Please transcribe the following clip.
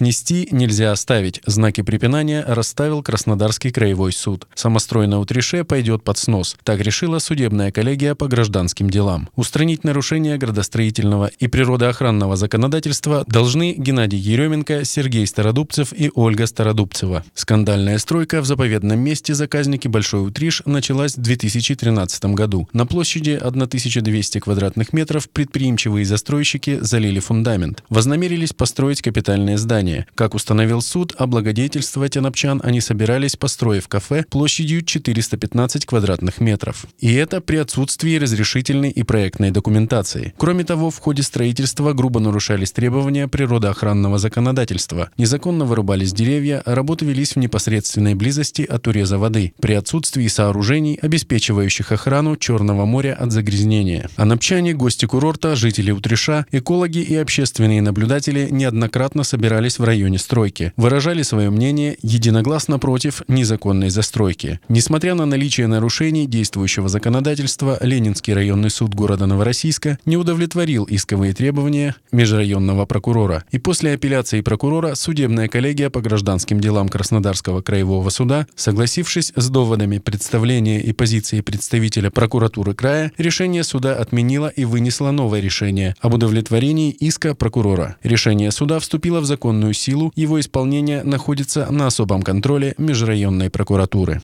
Снести нельзя оставить. Знаки препинания расставил Краснодарский краевой суд. Самостройное утреше пойдет под снос. Так решила судебная коллегия по гражданским делам. Устранить нарушения градостроительного и природоохранного законодательства должны Геннадий Еременко, Сергей Стародубцев и Ольга Стародубцева. Скандальная стройка в заповедном месте заказники Большой Утриш началась в 2013 году. На площади 1200 квадратных метров предприимчивые застройщики залили фундамент. Вознамерились построить капитальное здание помещение. Как установил суд, облагодетельствовать анапчан они собирались, построив кафе площадью 415 квадратных метров. И это при отсутствии разрешительной и проектной документации. Кроме того, в ходе строительства грубо нарушались требования природоохранного законодательства. Незаконно вырубались деревья, работы велись в непосредственной близости от уреза воды. При отсутствии сооружений, обеспечивающих охрану Черного моря от загрязнения. Анапчане, гости курорта, жители Утреша, экологи и общественные наблюдатели неоднократно собирались в районе стройки, выражали свое мнение единогласно против незаконной застройки. Несмотря на наличие нарушений действующего законодательства, Ленинский районный суд города Новороссийска не удовлетворил исковые требования межрайонного прокурора. И после апелляции прокурора судебная коллегия по гражданским делам Краснодарского краевого суда, согласившись с доводами представления и позиции представителя прокуратуры края, решение суда отменила и вынесла новое решение об удовлетворении иска прокурора. Решение суда вступило в законную вооруженную силу, его исполнение находится на особом контроле межрайонной прокуратуры.